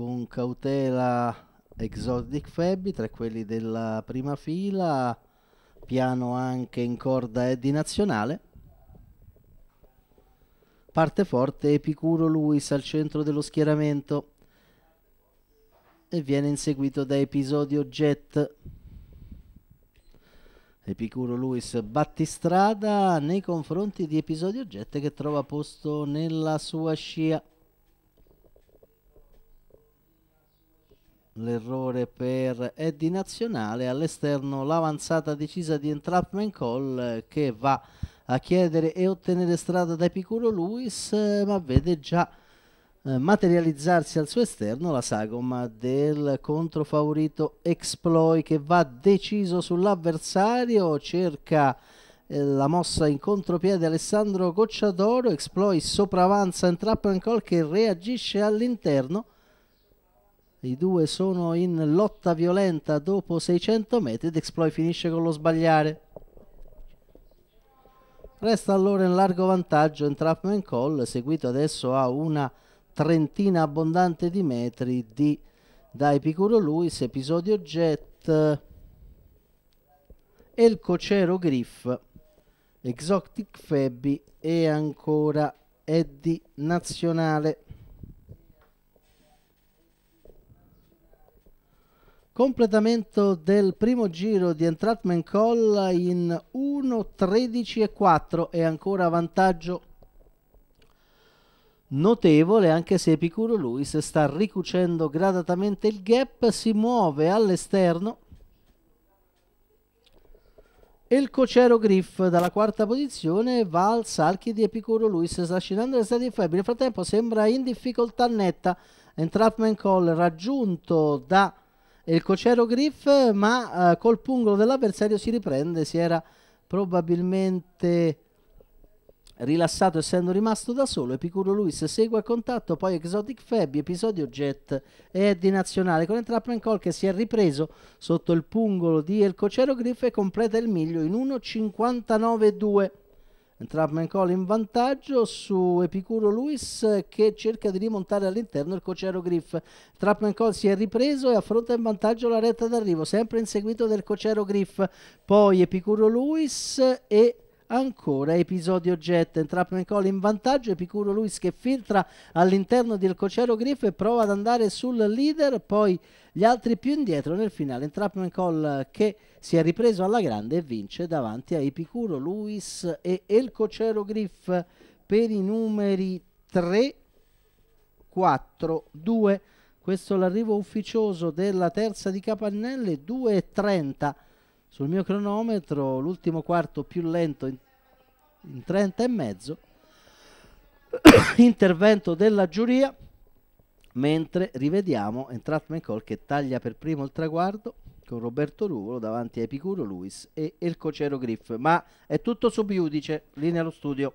con cautela Exotic Febbi tra quelli della prima fila, piano anche in corda e di nazionale. Parte forte Epicuro Luis al centro dello schieramento e viene inseguito da Episodio Jet. Epicuro Luis battistrada nei confronti di Episodio Jet che trova posto nella sua scia. l'errore per Eddie Nazionale, all'esterno l'avanzata decisa di entrapment call eh, che va a chiedere e ottenere strada da Epicuro Luis, eh, ma vede già eh, materializzarsi al suo esterno la sagoma del controfavorito Exploit che va deciso sull'avversario, cerca la mossa in contropiede Alessandro Gocciadoro, Exploit sopravanza Entrapment trap call che reagisce all'interno i due sono in lotta violenta dopo 600 metri ed Exploit finisce con lo sbagliare. Resta allora in largo vantaggio Entrapment Call, seguito adesso a una trentina abbondante di metri di, da Epicuro Luis, Episodio Jet e il Cocero Griff, Exotic Febby e ancora Eddie Nazionale. Completamento del primo giro di Entratman Call in 1.13 e 4 e ancora vantaggio notevole anche se Epicuro Luis sta ricucendo gradatamente il gap, si muove all'esterno e il cocero Griff dalla quarta posizione va al salchi di Epicuro Luis, sta scendendo le strade febbre nel frattempo sembra in difficoltà netta, Entrapment Call raggiunto da il cocero Griff, ma eh, col pungolo dell'avversario si riprende, si era probabilmente rilassato essendo rimasto da solo, Epicuro Luis segue a contatto, poi Exotic Fabby, episodio Jet e di Nazionale con Entrapment Call che si è ripreso sotto il pungolo di El Cocero Griff e completa il miglio in 1.59.2. Trapman Cole in vantaggio su Epicuro Luis che cerca di rimontare all'interno il cocero Griff. Trapman Call si è ripreso e affronta in vantaggio la retta d'arrivo, sempre inseguito del cocero Griff. Poi Epicuro Luis e Ancora episodio jet, Entrapment Call in vantaggio, Epicuro Luis che filtra all'interno del Cocero Griff e prova ad andare sul leader, poi gli altri più indietro nel finale. Entrapment Call che si è ripreso alla grande e vince davanti a Epicuro Luis e El Cocero Griff per i numeri 3, 4, 2. Questo l'arrivo ufficioso della terza di Capannelle, 2.30 sul mio cronometro l'ultimo quarto più lento in, in 30 e mezzo intervento della giuria mentre rivediamo Entrat Mencol che taglia per primo il traguardo con Roberto Ruvolo davanti a Epicuro Luis e il cocero Griff ma è tutto subiudice, linea allo studio